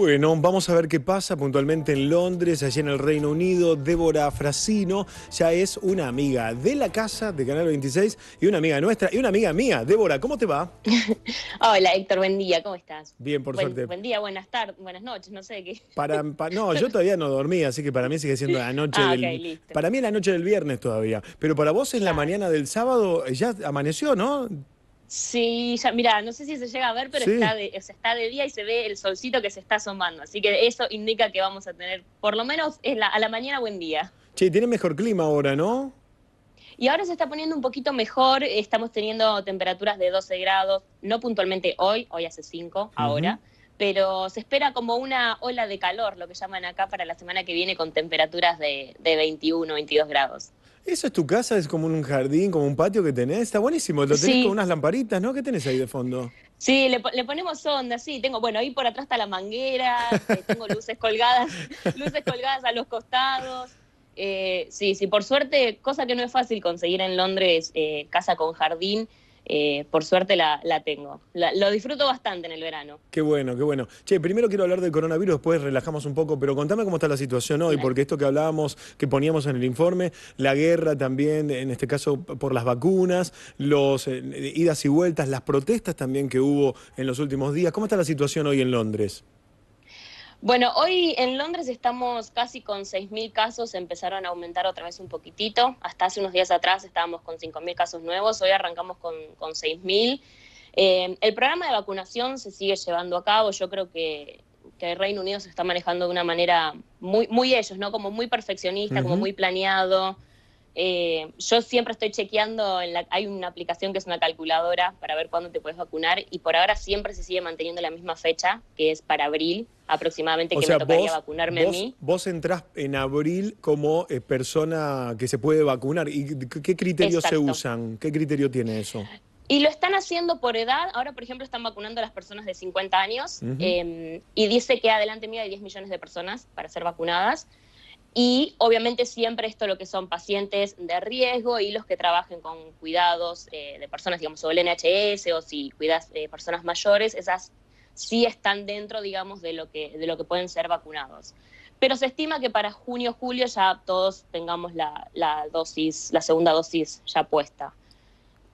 Bueno, vamos a ver qué pasa puntualmente en Londres, allí en el Reino Unido. Débora Frasino ya es una amiga de la casa de Canal 26 y una amiga nuestra y una amiga mía. Débora, ¿cómo te va? Hola Héctor, buen día, ¿cómo estás? Bien, por suerte. Buen día, buenas tardes, buenas noches, no sé qué. Para, no, yo todavía no dormí, así que para mí sigue siendo la ah, noche del... para mí la noche del viernes todavía, pero para vos es la mañana del sábado, ya amaneció, ¿no? Sí, ya, mira, no sé si se llega a ver, pero está, de, día y se ve el solcito que se está asomando. Así que eso indica que vamos a tener, por lo menos a la mañana, buen día. Che, tiene mejor clima ahora, ¿no? Y ahora se está poniendo un poquito mejor, estamos teniendo temperaturas de 12 grados, no puntualmente hoy, hoy hace 5 ahora, pero se espera como una ola de calor, lo que llaman acá para la semana que viene, con temperaturas de, de 21, 22 grados. Eso es tu casa, es como un jardín, como un patio que tenés. Está buenísimo. Lo tenés con unas lamparitas, ¿no? ¿Qué tenés ahí de fondo? Sí, le, ponemos onda, sí. Tengo, bueno, ahí por atrás está la manguera, eh, tengo luces colgadas, luces colgadas a los costados. Eh, sí, sí, por suerte, cosa que no es fácil conseguir en Londres, eh, casa con jardín. Eh, por suerte la, tengo. lo disfruto bastante en el verano. Qué bueno, qué bueno. Che, primero quiero hablar del coronavirus, después relajamos un poco, pero contame cómo está la situación hoy, porque esto que hablábamos, que poníamos en el informe, la guerra también, en este caso por las vacunas, las eh, idas y vueltas, las protestas también que hubo en los últimos días. ¿Cómo está la situación hoy en Londres? Bueno, hoy en Londres estamos casi con 6.000 casos, empezaron a aumentar otra vez un poquitito. Hasta hace unos días atrás estábamos con 5.000 casos nuevos, hoy arrancamos con, con 6.000. Eh, el programa de vacunación se sigue llevando a cabo, yo creo que, el Reino Unido se está manejando de una manera muy, muy ellos, ¿no? Como muy perfeccionista, como muy planeado. Eh, yo siempre estoy chequeando, en hay una aplicación que es una calculadora para ver cuándo te puedes vacunar y por ahora siempre se sigue manteniendo la misma fecha, que es para abril aproximadamente, que me tocaría vacunarme a mí. Vos entras en abril como eh, persona que se puede vacunar. ¿Y qué, criterios se usan? ¿Qué criterio tiene eso? Y lo están haciendo por edad. Ahora, por ejemplo, están vacunando a las personas de 50 años em, y dice que adelante mía hay 10 millones de personas para ser vacunadas. Y obviamente siempre esto lo que son pacientes de riesgo y los que trabajen con cuidados eh, de personas, digamos, sobre el NHS o si cuidas de eh, personas mayores, esas sí están dentro, digamos, de lo, que, de lo que pueden ser vacunados. Pero se estima que para junio, julio ya todos tengamos la dosis, la segunda dosis ya puesta.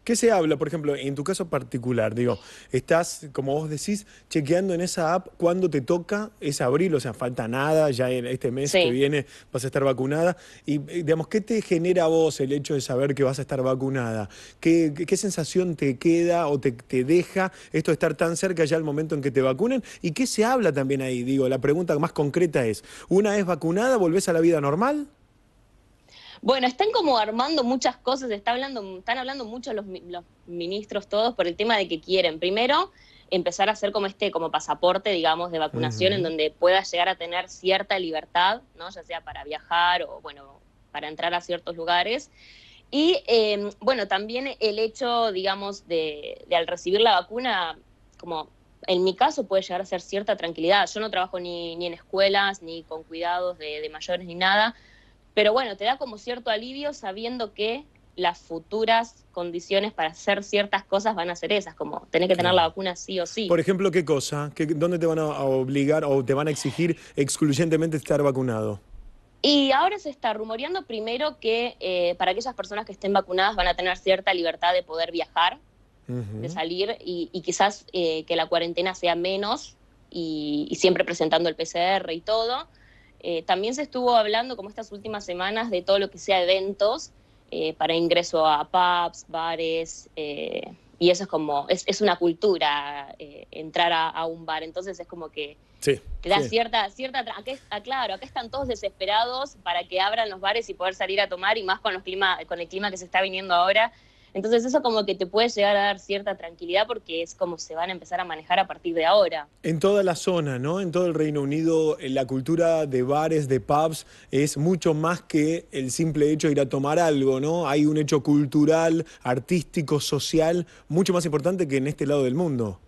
¿Qué se habla, por ejemplo, en tu caso particular? Digo, estás, como vos decís, chequeando en esa app cuándo te toca, es abril, o sea, falta nada, ya en este mes que viene vas a estar vacunada. Y, eh, digamos, ¿qué te genera a vos el hecho de saber que vas a estar vacunada? ¿Qué, sensación te queda o te, te, deja esto de estar tan cerca ya al momento en que te vacunen? ¿Y qué se habla también ahí? Digo, la pregunta más concreta es, ¿una vez vacunada volvés a la vida normal? Bueno, están como armando muchas cosas, está hablando, están hablando mucho los, ministros todos por el tema de que quieren. Primero, empezar a hacer como este como pasaporte, digamos, de vacunación, en donde pueda llegar a tener cierta libertad, ¿no? Ya sea para viajar o, bueno, para entrar a ciertos lugares. Y, em, bueno, también el hecho, digamos, de, al recibir la vacuna, como en mi caso puede llegar a ser cierta tranquilidad. Yo no trabajo ni, en escuelas, ni con cuidados de mayores, ni nada. Pero bueno, te da como cierto alivio sabiendo que las futuras condiciones para hacer ciertas cosas van a ser esas, como tener que tener la vacuna sí o sí. Por ejemplo, ¿qué cosa? ¿Dónde te van a obligar o te van a exigir excluyentemente estar vacunado? Y ahora se está rumoreando primero que eh, para aquellas personas que estén vacunadas van a tener cierta libertad de poder viajar, de salir y, quizás eh, que la cuarentena sea menos y siempre presentando el PCR y todo. Eh, también se estuvo hablando, como estas últimas semanas, de todo lo que sea eventos eh, para ingreso a pubs, bares, eh, y eso es como, es, es una cultura entrar a, un bar, entonces es como que da cierta, cierta, ah, claro, acá están todos desesperados para que abran los bares y poder salir a tomar, y más con, los clima, con el clima que se está viniendo ahora, entonces eso como que te puede llegar a dar cierta tranquilidad porque es como se van a empezar a manejar a partir de ahora. En toda la zona, ¿no? En todo el Reino Unido, eh, la cultura de bares, de pubs, es mucho más que el simple hecho de ir a tomar algo, ¿no? Hay un hecho cultural, artístico, social, mucho más importante que en este lado del mundo.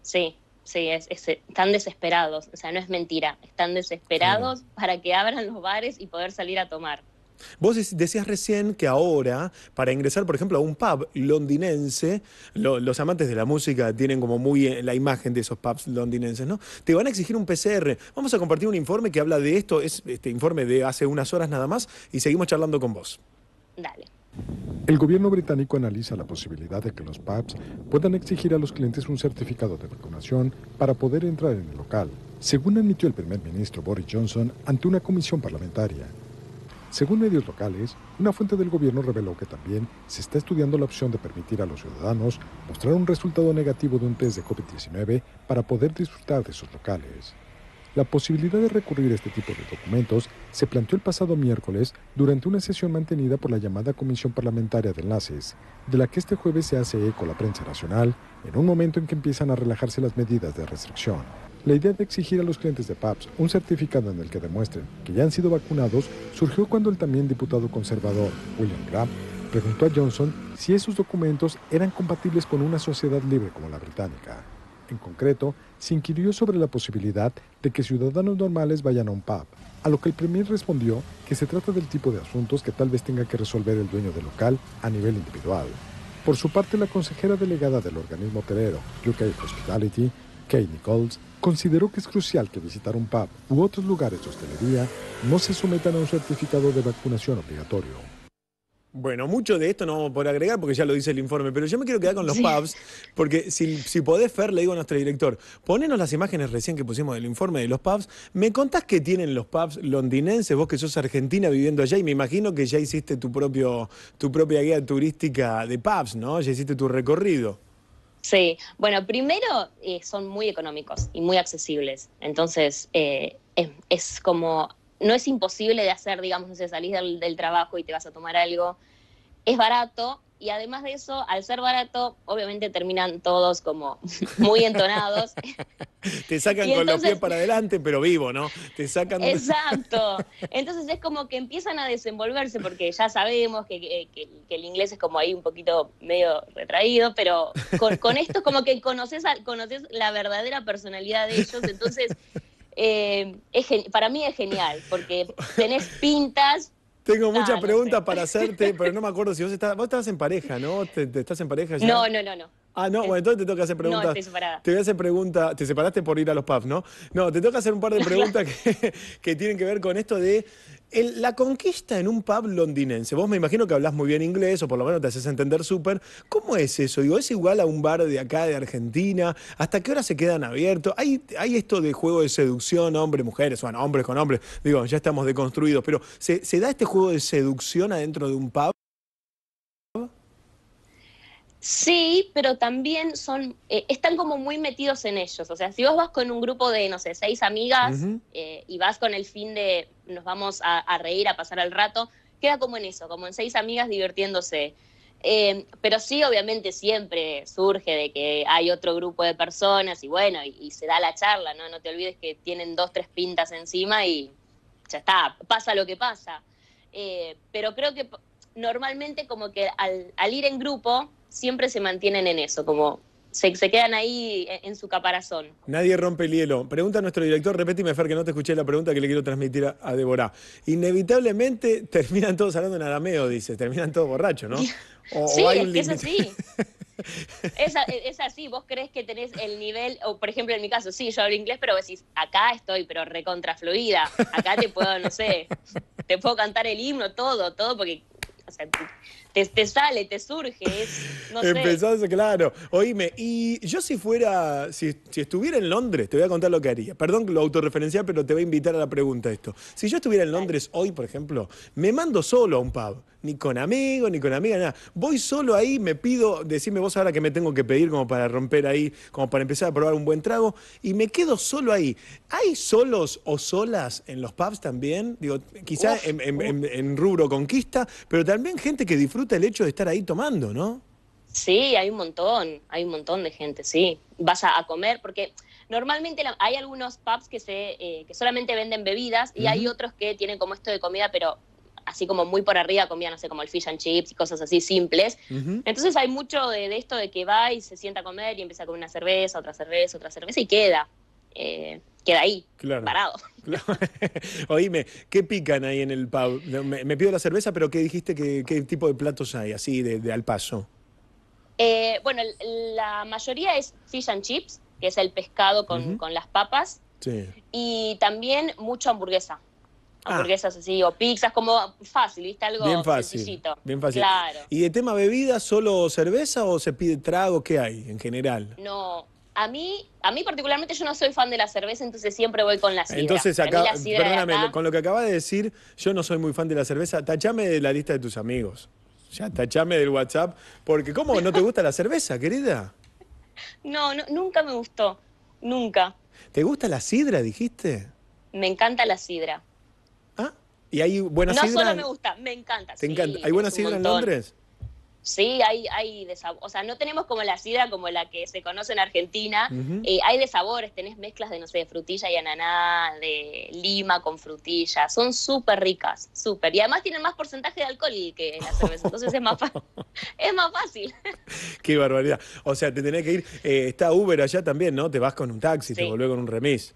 Sí, Sí, están desesperados, o sea, no es mentira, están desesperados para que abran los bares y poder salir a tomar. Vos decías recién que ahora, para ingresar, por ejemplo, a un pub londinense, los amantes de la música tienen como muy eh, la imagen de esos pubs londinenses, ¿no? Te van a exigir un PCR. Vamos a compartir un informe que habla de esto, es este informe de hace unas horas nada más, y seguimos charlando con vos. Dale. El gobierno británico analiza la posibilidad de que los pubs puedan exigir a los clientes un certificado de vacunación para poder entrar en el local, según admitió el primer ministro Boris Johnson ante una comisión parlamentaria. Según medios locales, una fuente del gobierno reveló que también se está estudiando la opción de permitir a los ciudadanos mostrar un resultado negativo de un test de COVID-19 para poder disfrutar de sus locales. La posibilidad de recurrir a este tipo de documentos se planteó el pasado miércoles durante una sesión mantenida por la llamada Comisión Parlamentaria de Enlaces, de la que este jueves se hace eco la prensa nacional, en un momento en que empiezan a relajarse las medidas de restricción. La idea de exigir a los clientes de pubs un certificado en el que demuestren que ya han sido vacunados surgió cuando el también diputado conservador William Graham preguntó a Johnson si esos documentos eran compatibles con una sociedad libre como la británica. En concreto, se inquirió sobre la posibilidad de que ciudadanos normales vayan a un pub, a lo que el Premier respondió que se trata del tipo de asuntos que tal vez tenga que resolver el dueño del local a nivel individual. Por su parte, la consejera delegada del organismo hotelero, UK Hospitality, Kay Nichols consideró que es crucial que visitar un pub u otros lugares de hostelería no se sometan a un certificado de vacunación obligatorio. Bueno, mucho de esto no vamos a poder agregar porque ya lo dice el informe, pero yo me quiero quedar con los pubs, porque si, podés, Fer, le digo a nuestro director, ponenos las imágenes recién que pusimos del informe de los pubs, me contás qué tienen los pubs londinenses, vos que sos argentina viviendo allá, y me imagino que ya hiciste tu, propio, tu propia guía turística de pubs, ¿no? Ya hiciste tu recorrido. Sí, bueno, primero eh, son muy económicos y muy accesibles, entonces eh, es, como, no es imposible de hacer, digamos, no sé, salís del, del trabajo y te vas a tomar algo, es barato, y además de eso, al ser barato, obviamente terminan todos como muy entonados. Te sacan con los pies para adelante, pero vivo, ¿no? Te sacan. Exacto. Entonces es como que empiezan a desenvolverse, porque ya sabemos que, el inglés es como ahí un poquito medio retraído, pero con, esto es como que conoces, conoces la verdadera personalidad de ellos. Entonces. Eh, es para mí es genial, porque tenés pintas, tengo muchas ah, preguntas para hacerte, pero no me acuerdo si vos estás, en pareja, ¿no? ¿Te, estás en pareja ya? No, no, no, no. Ah, no, bueno, entonces te toca hacer preguntas. No, estoy separada. Te voy a hacer preguntas. Te separaste por ir a los pubs, ¿no? No, te toca hacer un par de preguntas que, tienen que ver con esto de la conquista en un pub londinense, vos me imagino que hablas muy bien inglés o por lo menos te haces entender súper, ¿cómo es eso? Digo, ¿es igual a un bar de acá, de Argentina? ¿Hasta qué hora se quedan abiertos? ¿Hay, hay esto de juego de seducción, hombre, mujeres, bueno, hombres con hombres? Digo, ya estamos deconstruidos, pero ¿se, se da este juego de seducción adentro de un pub? Sí, pero también son, eh, están como muy metidos en ellos. O sea, si vos vas con un grupo de, no sé, seis amigas eh, y vas con el fin de nos vamos a, reír, a pasar el rato, queda como en eso, como en seis amigas divirtiéndose. Eh, pero sí, obviamente siempre surge de que hay otro grupo de personas y bueno, y, se da la charla, ¿no? No te olvides que tienen dos, tres pintas encima y ya está, pasa lo que pasa. pero creo que normalmente como que al ir en grupo siempre se mantienen en eso, como se, quedan ahí en, su caparazón. Nadie rompe el hielo. Pregunta a nuestro director, repetime Fer, que no te escuché la pregunta que le quiero transmitir a, Débora. Inevitablemente terminan todos hablando en arameo, dices, terminan todos borrachos, ¿no? sí, es que es así. Es, así, vos crees que tenés el nivel, o por ejemplo en mi caso, sí, yo hablo inglés, pero decís, acá estoy, pero recontrafluida, acá te puedo, no sé, te puedo cantar el himno, todo, todo, porque o te, sale, te surge. Es, Empezás, claro. Oíme, y yo si fuera, si, estuviera en Londres, te voy a contar lo que haría. Perdón lo autorreferencial, pero te voy a invitar a la pregunta esto. Si yo estuviera en Londres hoy, por ejemplo, me mando solo a un pub. Ni con amigo, ni con amiga, nada. Voy solo ahí, me pido, decime vos ahora que me tengo que pedir como para romper ahí, como para empezar a probar un buen trago, y me quedo solo ahí. ¿Hay solos o solas en los pubs también? Digo, quizá en, en rubro conquista, pero también gente que disfruta el hecho de estar ahí tomando, ¿no? Sí, hay un montón, hay un montón de gente, sí. Vas a, comer, porque normalmente hay algunos pubs que, se, eh, que solamente venden bebidas y hay otros que tienen como esto de comida, pero así como muy por arriba comida, no sé, como el fish and chips y cosas así simples. Entonces hay mucho de, esto de que va y se sienta a comer y empieza con una cerveza, otra cerveza, otra cerveza y queda. Eh, queda ahí, parado. Oíme, ¿qué pican ahí en el pub? Me, pido la cerveza, pero ¿qué dijiste? ¿Qué, qué tipo de platos hay así de, al paso? Eh, bueno, la mayoría es fish and chips, que es el pescado con, las papas. Sí. Y también mucha hamburguesa. Ah. Hamburguesas así, o pizzas, como fácil, ¿viste? Algo bien fácil, Bien fácil. ¿Y de tema bebida, solo cerveza o se pide trago? ¿Qué hay en general? No, a mí, a mí particularmente yo no soy fan de la cerveza, entonces siempre voy con la sidra. Entonces perdóname, con lo que acabas de decir, yo no soy muy fan de la cerveza, tachame de la lista de tus amigos. Ya tachame del WhatsApp, porque ¿cómo no te gusta la cerveza, querida? No, nunca me gustó, nunca. ¿Te gusta la sidra, dijiste? Me encanta la sidra. Ah, y hay buena sidra. No solo me gusta, me encanta. ¿Te encanta? ¿Hay buena sidra en Londres? Sí, hay, hay de sabor. O sea, no tenemos como la sidra como la que se conoce en Argentina. Eh, hay de sabores, tenés mezclas de, no sé, de frutilla y ananá, de lima con frutilla. Son súper ricas, súper. Y además tienen más porcentaje de alcohol que la cerveza. Entonces es más, es más fácil. Qué barbaridad. O sea, te tenés que ir. Eh, está Uber allá también, ¿no? Te vas con un taxi, te volvés con un remis.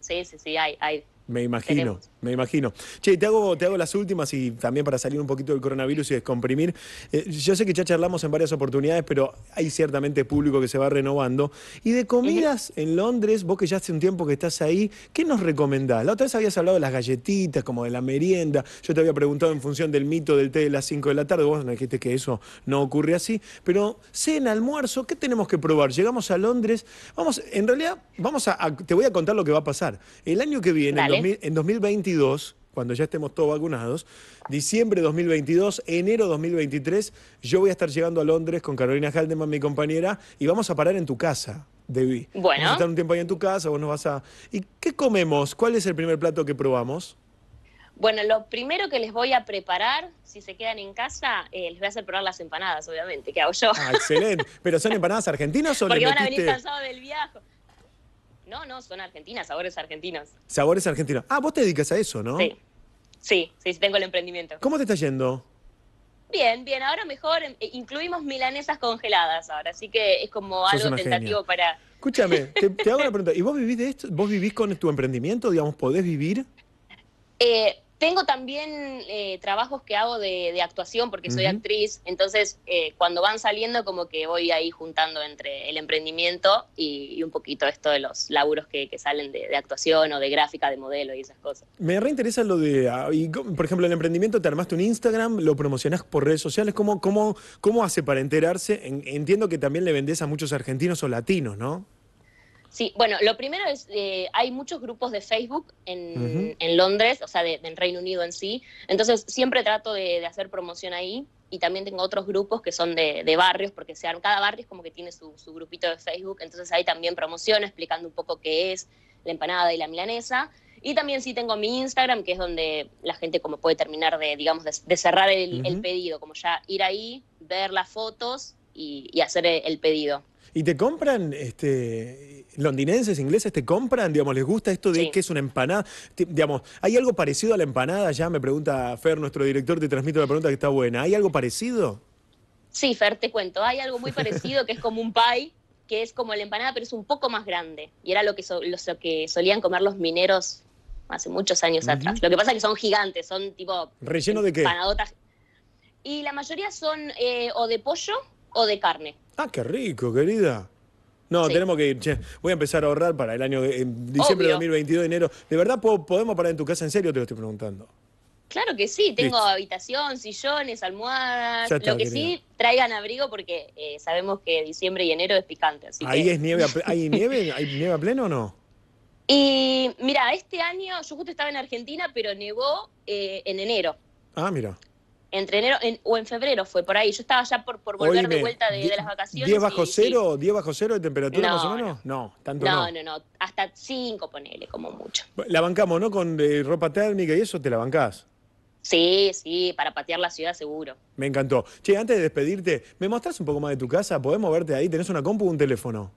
Sí, sí, sí, hay, hay. Me imagino, me imagino. Che, te hago, te hago las últimas y también para salir un poquito del coronavirus y descomprimir. Eh, yo sé que ya charlamos en varias oportunidades, pero hay ciertamente público que se va renovando. Y de comidas en Londres, vos que ya hace un tiempo que estás ahí, ¿qué nos recomendás? La otra vez habías hablado de las galletitas, como de la merienda. Yo te había preguntado en función del mito del té de las 5 de la tarde. Vos me dijiste que eso no ocurre así. Pero cena, almuerzo, ¿qué tenemos que probar? Llegamos a Londres. Vamos, en realidad, vamos a, te voy a contar lo que va a pasar. El año que viene, en 2022, cuando ya estemos todos vacunados, diciembre de 2022, enero 2023, yo voy a estar llegando a Londres con Carolina Haldeman, mi compañera, y vamos a parar en tu casa. Debbie. Bueno. Vamos a estar un tiempo ahí en tu casa, vos nos vas a... ¿Y qué comemos? ¿Cuál es el primer plato que probamos? Bueno, lo primero que les voy a preparar, si se quedan en casa, eh, les voy a hacer probar las empanadas, obviamente, que hago yo. Ah, excelente. ¿Pero son empanadas argentinas o Porque van a venir cansados del viaje. No, no, son argentinas, sabores argentinos. Sabores argentinos. Ah, vos te dedicas a eso, ¿no? Sí. Sí, sí, tengo el emprendimiento. ¿Cómo te está yendo? Bien, bien, ahora mejor eh, incluimos milanesas congeladas ahora, así que es como algo tentativo para... Escúchame, te, hago una pregunta. ¿Y vos vivís de esto? ¿Vos vivís con tu emprendimiento? Digamos, ¿podés vivir? Eh, tengo también eh, trabajos que hago de, actuación porque soy actriz, entonces eh, cuando van saliendo como que voy ahí juntando entre el emprendimiento y, un poquito esto de los laburos que, salen de, actuación o de gráfica, de modelo y esas cosas. Me reinteresa lo de, ah, por ejemplo, el emprendimiento, te armaste un Instagram, lo promocionás por redes sociales, ¿cómo, cómo, cómo hace para enterarse? entiendo que también le vendés a muchos argentinos o latinos, ¿no? Sí, bueno, lo primero es, eh, hay muchos grupos de Facebook en, Londres, o sea, de, en Reino Unido en sí, entonces siempre trato de, hacer promoción ahí y también tengo otros grupos que son de, barrios, porque sean, cada barrio es como que tiene su, grupito de Facebook, entonces hay también promoción explicando un poco qué es la empanada y la milanesa. Y también sí tengo mi Instagram, que es donde la gente como puede terminar de, digamos, de, cerrar el, pedido, como ya ir ahí, ver las fotos y, hacer el pedido. ¿Y te compran, este, londinenses, ingleses, te compran? Digamos, ¿les gusta esto de que es una empanada? Digamos, ¿hay algo parecido a la empanada? Ya me pregunta Fer, nuestro director, te transmito la pregunta que está buena. ¿Hay algo parecido? Sí, Fer, te cuento. Hay algo muy parecido que es como un pie, que es como la empanada, pero es un poco más grande. Y era lo que, que solían comer los mineros hace muchos años atrás. Lo que pasa es que son gigantes, son tipo... ¿Relleno de qué? Y la mayoría son eh, o de pollo o de carne. Ah, qué rico, querida. No, tenemos que ir. voy a empezar a ahorrar para el año en diciembre de 2022, enero. ¿De verdad podemos parar en tu casa? ¿En serio te lo estoy preguntando? Claro que sí, tengo habitación, sillones, almohadas. lo que sí, traigan abrigo porque eh, sabemos que diciembre y enero es picante. ¿Ahí es nieve? ¿Hay nieve? ¿Hay nieve a pleno o no? Y mira, este año yo justo estaba en Argentina, pero nevó eh, en enero. Ah, mira entre enero o en febrero fue por ahí. Yo estaba ya por, por volver de vuelta de, las vacaciones. ¿10 bajo cero? ¿10 bajo cero de temperatura más o menos? No, no tanto no. No, no, no. Hasta 5 ponele, como mucho. La bancamos, ¿no? Con eh, ropa térmica y eso, ¿te la bancás? Sí, sí, para patear la ciudad seguro. Me encantó. Che, antes de despedirte, ¿me mostras un poco más de tu casa? ¿Podemos verte ahí? ¿Tenés una compu o un teléfono?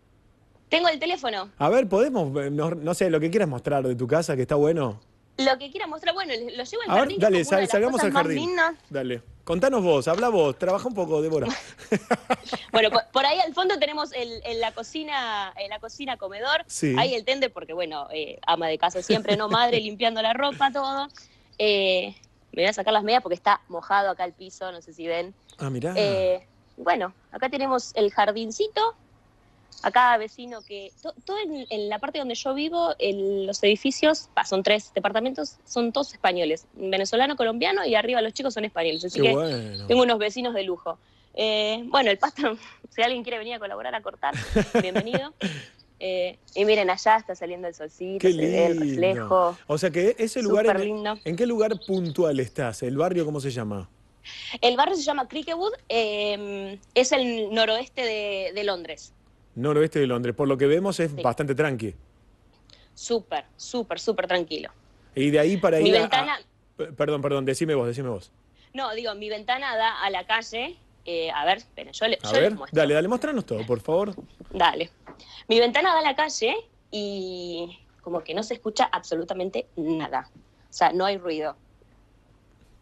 Tengo el teléfono. A ver, ¿podemos? Eh, no sé, lo que quieras mostrar de tu casa, que está bueno lo que quiera mostrar. Bueno, lo llevo al jardín. dale, salgamos al jardín. Dale. Contanos vos, habla vos, trabaja un poco, Débora. bueno, por, ahí al fondo tenemos el, la cocina, la cocina comedor. Ahí el tender, porque bueno, eh, ama de casa siempre, no madre, limpiando la ropa, todo. Eh, me voy a sacar las medias porque está mojado acá el piso, no sé si ven. Ah, mirá. Eh, bueno, acá tenemos el jardincito, a cada vecino que... todo en, la parte donde yo vivo, en los edificios, son tres departamentos, son todos españoles, venezolano, colombiano y arriba los chicos son españoles. Así que tengo unos vecinos de lujo. Eh, bueno, el pasto, si alguien quiere venir a colaborar, a cortar, bienvenido. Eh, y miren, allá está saliendo el solcito, el reflejo. O sea que ese lugar, en, lindo. en, qué lugar puntual estás? ¿El barrio cómo se llama? El barrio se llama Cricketwood, eh, es el noroeste de Londres noroeste de Londres. Por lo que vemos es bastante tranqui. Súper, súper, súper tranquilo. Y de ahí para mi ventana... Perdón, perdón, decime vos, decime vos. No, digo, mi ventana da a la calle. Eh, a ver, espérenme, yo, le, a ver, Dale, dale, mostranos todo, por favor. Dale. Mi ventana da a la calle y como que no se escucha absolutamente nada. O sea, no hay ruido.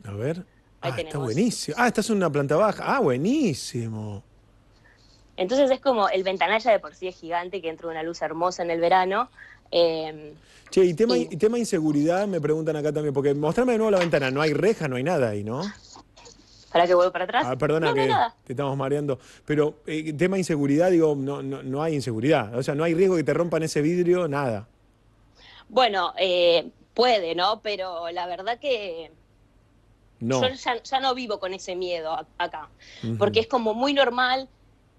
A ver. ah, está buenísimo. Ah, esta en una planta baja. Ah, buenísimo. Entonces es como el ventanalla de por sí es gigante, que entra una luz hermosa en el verano. Em, che, y tema, y, tema inseguridad me preguntan acá también, porque mostrarme de nuevo la ventana, no hay reja, no hay nada ahí, ¿no? ¿Para que vuelvo para atrás? Ah, perdona que te estamos mareando. Pero eh, tema inseguridad, digo, no, no, no, hay inseguridad. O sea, no hay riesgo que te rompan ese vidrio, nada. Bueno, eh, puede, ¿no? Pero la verdad que no. yo ya, no vivo con ese miedo acá. Porque es como muy normal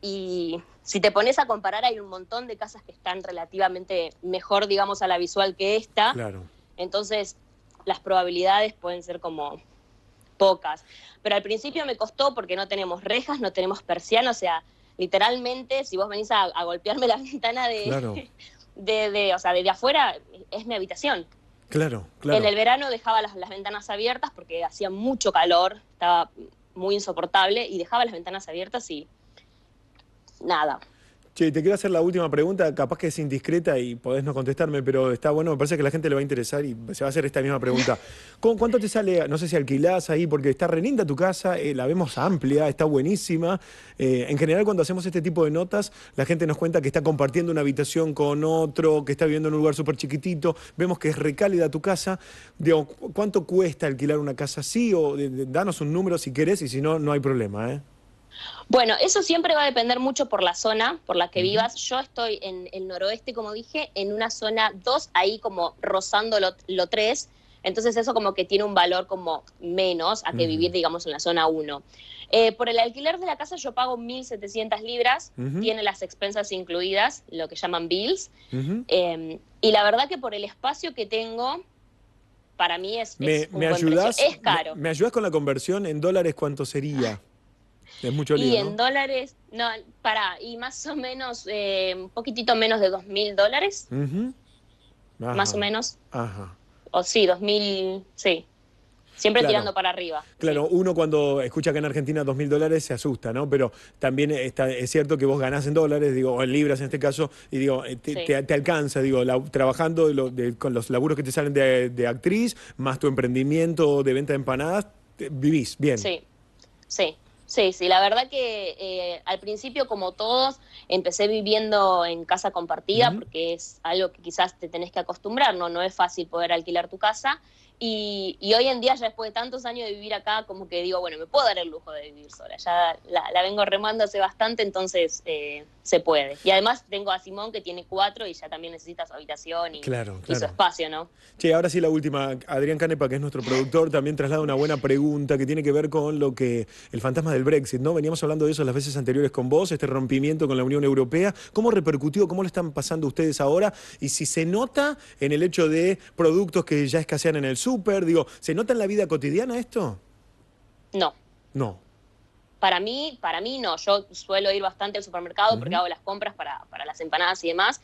y si te pones a comparar hay un montón de casas que están relativamente mejor, digamos, a la visual que esta. Claro. Entonces, las probabilidades pueden ser como pocas. Pero al principio me costó porque no tenemos rejas, no tenemos persianas, o sea, literalmente, si vos venís a, golpearme la ventana de, de, o sea, desde afuera, es mi habitación. Claro, claro. En el verano dejaba las ventanas abiertas porque hacía mucho calor, estaba muy insoportable, y dejaba las ventanas abiertas y nada. Che, te quiero hacer la última pregunta, capaz que es indiscreta y podés no contestarme, pero está bueno, me parece que a la gente le va a interesar y se va a hacer esta misma pregunta. ¿Con ¿Cuánto te sale, no sé si alquilás ahí, porque está re linda tu casa, eh, la vemos amplia, está buenísima. Eh, en general cuando hacemos este tipo de notas, la gente nos cuenta que está compartiendo una habitación con otro, que está viviendo en un lugar súper chiquitito, vemos que es recálida tu casa. Digo, ¿Cuánto cuesta alquilar una casa así? O danos un número si querés y si no, no hay problema. ¿eh? Bueno, eso siempre va a depender mucho por la zona por la que vivas. Yo estoy en el noroeste, como dije, en una zona 2, ahí como rozando lo 3. Entonces eso como que tiene un valor como menos a que vivir, digamos, en la zona 1. Eh, por el alquiler de la casa yo pago 1.700 libras, tiene las expensas incluidas, lo que llaman bills. Em, y la verdad que por el espacio que tengo, para mí es... Me, es, caro. me ayudas con la conversión en dólares, ¿cuánto sería? Es mucho Y en dólares, no, para, y más o menos, eh, un poquitito menos de dos mil dólares. Más o menos. Ajá. O sí, dos mil, sí. Siempre tirando para arriba. Claro, uno cuando escucha que en Argentina dos mil dólares se asusta, ¿no? Pero también está, es cierto que vos ganás en dólares, digo, o en libras en este caso, y digo, eh, te, alcanza, digo, trabajando con los laburos que te salen de, actriz, más tu emprendimiento de venta de empanadas, vivís bien. Sí, sí. Sí, sí, la verdad que eh, al principio, como todos, empecé viviendo en casa compartida porque es algo que quizás te tenés que acostumbrar, ¿no? No es fácil poder alquilar tu casa y, hoy en día, ya después de tantos años de vivir acá, como que digo, bueno, me puedo dar el lujo de vivir sola. Ya la, vengo remando hace bastante, entonces eh, se puede. Y además tengo a Simón que tiene cuatro y ya también necesita su habitación y, su espacio, ¿no? Che, ahora sí la última. Adrián Canepa, que es nuestro productor, también traslada una buena pregunta que tiene que ver con lo que el fantasma del Brexit, ¿no? Veníamos hablando de eso las veces anteriores con vos, este rompimiento con la Unión Europea. ¿Cómo repercutió? ¿Cómo lo están pasando ustedes ahora? Y si se nota en el hecho de productos que ya escasean en el súper, digo, ¿se nota en la vida cotidiana esto? No. No. Para mí, para mí no. Yo suelo ir bastante al supermercado porque hago las compras para, las empanadas y demás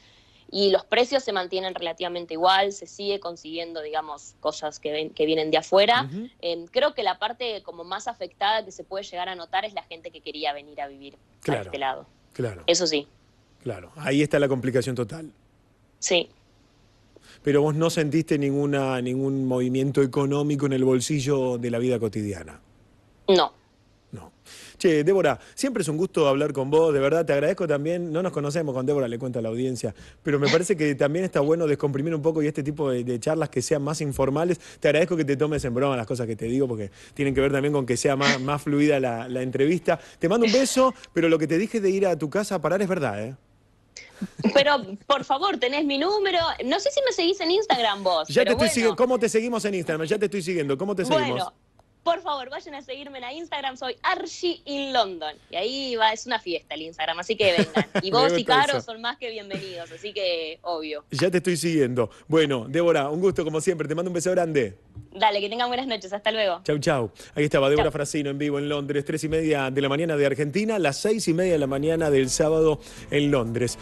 y los precios se mantienen relativamente igual, se sigue consiguiendo, digamos, cosas que, que vienen de afuera. Em, creo que la parte como más afectada que se puede llegar a notar es la gente que quería venir a vivir claro, a este lado. Claro. Eso sí. Claro, ahí está la complicación total. Sí pero vos no sentiste ninguna, ningún movimiento económico en el bolsillo de la vida cotidiana. No. No. Che, Débora, siempre es un gusto hablar con vos, de verdad te agradezco también, no nos conocemos con Débora, le cuento a la audiencia, pero me parece que también está bueno descomprimir un poco y este tipo de, charlas que sean más informales. Te agradezco que te tomes en broma las cosas que te digo, porque tienen que ver también con que sea más, fluida la, la entrevista. Te mando un beso, pero lo que te dije de ir a tu casa a parar es verdad, ¿eh? Pero por favor, tenés mi número. No sé si me seguís en Instagram vos. Ya te estoy siguiendo. ¿Cómo te seguimos en Instagram? Ya te estoy siguiendo. ¿Cómo te seguimos? por favor, vayan a seguirme en Instagram, soy Archie in London. Y ahí va, es una fiesta el Instagram, así que vengan. Y vos y Caro son más que bienvenidos, así que obvio. Ya te estoy siguiendo. Bueno, Débora, un gusto como siempre, te mando un beso grande. Dale, que tengan buenas noches, hasta luego. Chau, chau. Ahí estaba Débora Frasino en vivo en Londres, tres y media de la mañana de Argentina, las seis y media de la mañana del sábado en Londres.